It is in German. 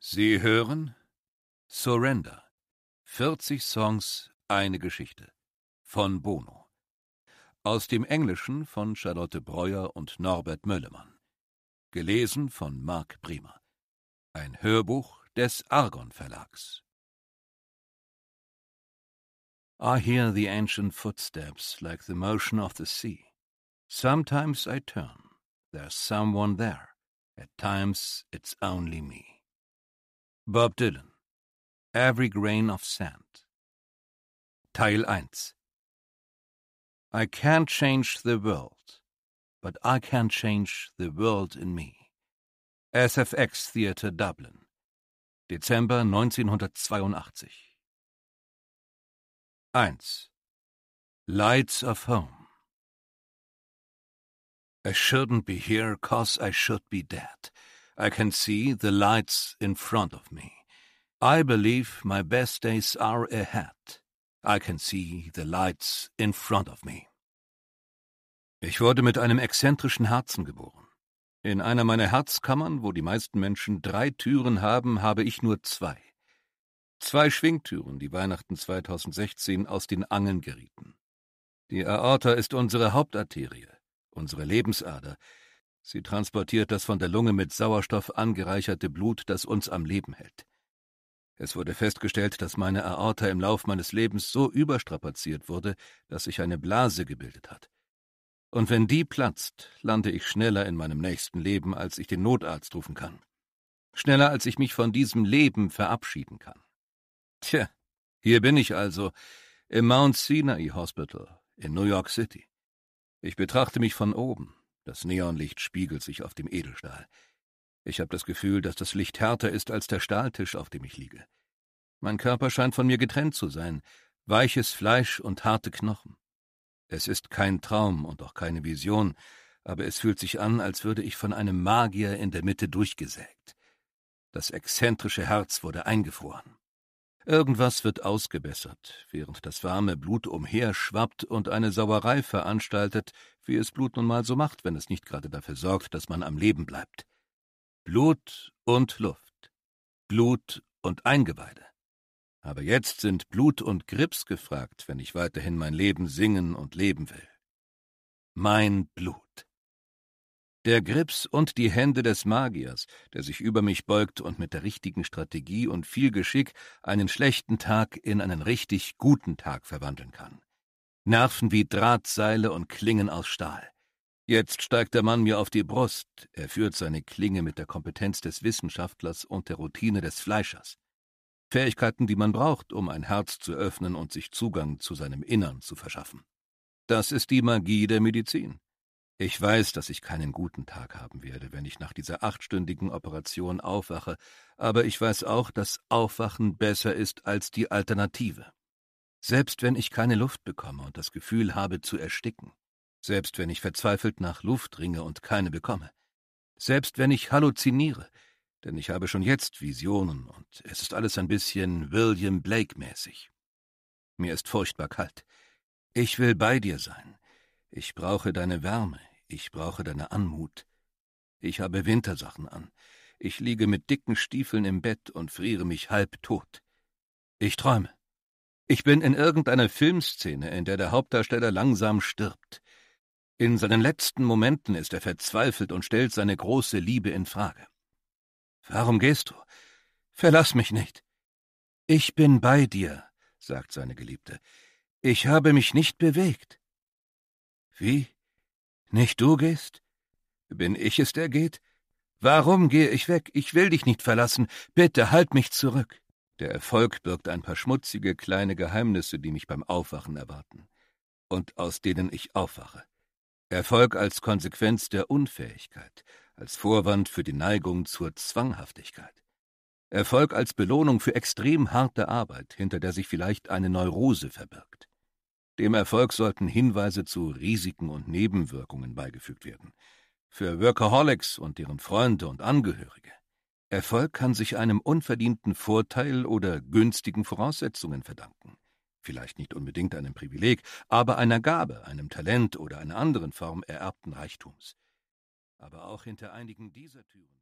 Sie hören Surrender. 40 Songs, eine Geschichte. Von Bono. Aus dem Englischen von Charlotte Breuer und Norbert Möllemann. Gelesen von Marc Bremer. Ein Hörbuch des Argon Verlags. I hear the ancient footsteps like the motion of the sea. Sometimes I turn. There's someone there. At times it's only me. Bob Dylan Every Grain of Sand Teil 1 I can't change the world, but I can change the world in me. SFX Theatre Dublin Dezember 1982 1. Lights of Home I shouldn't be here 'cause I should be dead. I can see the lights in front of me. I believe my best days are ahead. I can see the lights in front of me. Ich wurde mit einem exzentrischen Herzen geboren. In einer meiner Herzkammern, wo die meisten Menschen drei Türen haben, habe ich nur zwei. Zwei Schwingtüren, die Weihnachten 2016 aus den Angeln gerieten. Die Aorta ist unsere Hauptarterie, unsere Lebensader, Sie transportiert das von der Lunge mit Sauerstoff angereicherte Blut, das uns am Leben hält. Es wurde festgestellt, dass meine Aorta im Lauf meines Lebens so überstrapaziert wurde, dass sich eine Blase gebildet hat. Und wenn die platzt, lande ich schneller in meinem nächsten Leben, als ich den Notarzt rufen kann. Schneller, als ich mich von diesem Leben verabschieden kann. Tja, hier bin ich also, im Mount Sinai Hospital in New York City. Ich betrachte mich von oben, das Neonlicht spiegelt sich auf dem Edelstahl. Ich habe das Gefühl, dass das Licht härter ist als der Stahltisch, auf dem ich liege. Mein Körper scheint von mir getrennt zu sein, weiches Fleisch und harte Knochen. Es ist kein Traum und auch keine Vision, aber es fühlt sich an, als würde ich von einem Magier in der Mitte durchgesägt. Das exzentrische Herz wurde eingefroren. Irgendwas wird ausgebessert, während das warme Blut umherschwappt und eine Sauerei veranstaltet, wie es Blut nun mal so macht, wenn es nicht gerade dafür sorgt, dass man am Leben bleibt. Blut und Luft. Blut und Eingeweide. Aber jetzt sind Blut und Grips gefragt, wenn ich weiterhin mein Leben singen und leben will. Mein Blut. Der Grips und die Hände des Magiers, der sich über mich beugt und mit der richtigen Strategie und viel Geschick einen schlechten Tag in einen richtig guten Tag verwandeln kann. Nerven wie Drahtseile und Klingen aus Stahl. Jetzt steigt der Mann mir auf die Brust, er führt seine Klinge mit der Kompetenz des Wissenschaftlers und der Routine des Fleischers. Fähigkeiten, die man braucht, um ein Herz zu öffnen und sich Zugang zu seinem Innern zu verschaffen. Das ist die Magie der Medizin. Ich weiß, dass ich keinen guten Tag haben werde, wenn ich nach dieser achtstündigen Operation aufwache, aber ich weiß auch, dass Aufwachen besser ist als die Alternative. Selbst wenn ich keine Luft bekomme und das Gefühl habe zu ersticken, selbst wenn ich verzweifelt nach Luft ringe und keine bekomme, selbst wenn ich halluziniere, denn ich habe schon jetzt Visionen und es ist alles ein bisschen William Blake mäßig. Mir ist furchtbar kalt. Ich will bei dir sein. Ich brauche deine Wärme, ich brauche deine Anmut. Ich habe Wintersachen an. Ich liege mit dicken Stiefeln im Bett und friere mich halb tot. Ich träume. Ich bin in irgendeiner Filmszene, in der der Hauptdarsteller langsam stirbt. In seinen letzten Momenten ist er verzweifelt und stellt seine große Liebe in Frage. Warum gehst du? Verlass mich nicht. Ich bin bei dir, sagt seine Geliebte. Ich habe mich nicht bewegt. Wie? Nicht du gehst? Bin ich es, der geht? Warum gehe ich weg? Ich will dich nicht verlassen. Bitte halt mich zurück. Der Erfolg birgt ein paar schmutzige kleine Geheimnisse, die mich beim Aufwachen erwarten und aus denen ich aufwache. Erfolg als Konsequenz der Unfähigkeit, als Vorwand für die Neigung zur Zwanghaftigkeit. Erfolg als Belohnung für extrem harte Arbeit, hinter der sich vielleicht eine Neurose verbirgt. Dem Erfolg sollten Hinweise zu Risiken und Nebenwirkungen beigefügt werden. Für Workaholics und deren Freunde und Angehörige. Erfolg kann sich einem unverdienten Vorteil oder günstigen Voraussetzungen verdanken. Vielleicht nicht unbedingt einem Privileg, aber einer Gabe, einem Talent oder einer anderen Form ererbten Reichtums. Aber auch hinter einigen dieser Türen.